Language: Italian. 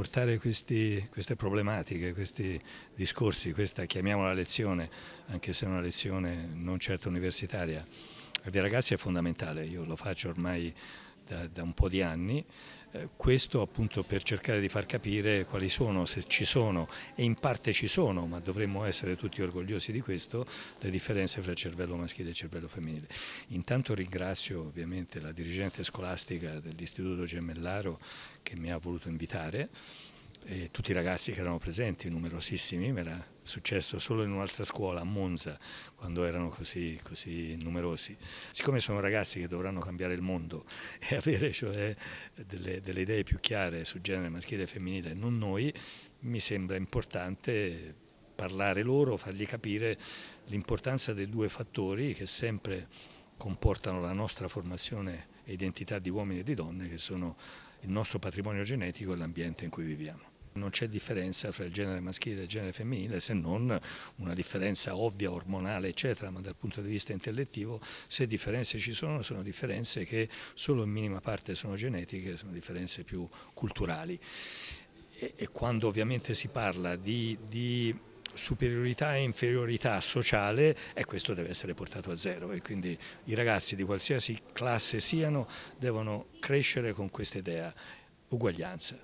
portare questi, queste problematiche, questi discorsi, questa chiamiamola lezione, anche se è una lezione non certo universitaria, ai ragazzi è fondamentale, io lo faccio ormai da, da un po' di anni, eh, questo appunto per cercare di far capire quali sono, se ci sono, e in parte ci sono, ma dovremmo essere tutti orgogliosi di questo, le differenze fra cervello maschile e cervello femminile. Intanto ringrazio ovviamente la dirigente scolastica dell'Istituto Gemellaro che mi ha voluto invitare, e tutti i ragazzi che erano presenti, numerosissimi, me l'ha successo solo in un'altra scuola, a Monza, quando erano così, così, numerosi. Siccome sono ragazzi che dovranno cambiare il mondo e avere cioè, delle, delle idee più chiare su genere maschile e femminile, non noi, mi sembra importante parlare loro, fargli capire l'importanza dei due fattori che sempre comportano la nostra formazione e identità di uomini e di donne, che sono il nostro patrimonio genetico e l'ambiente in cui viviamo. Non c'è differenza tra il genere maschile e il genere femminile se non una differenza ovvia, ormonale eccetera, ma dal punto di vista intellettivo se differenze ci sono sono differenze che solo in minima parte sono genetiche, sono differenze più culturali. E, e quando ovviamente si parla di, di superiorità e inferiorità sociale e eh, questo deve essere portato a zero e quindi i ragazzi di qualsiasi classe siano devono crescere con questa idea, uguaglianza.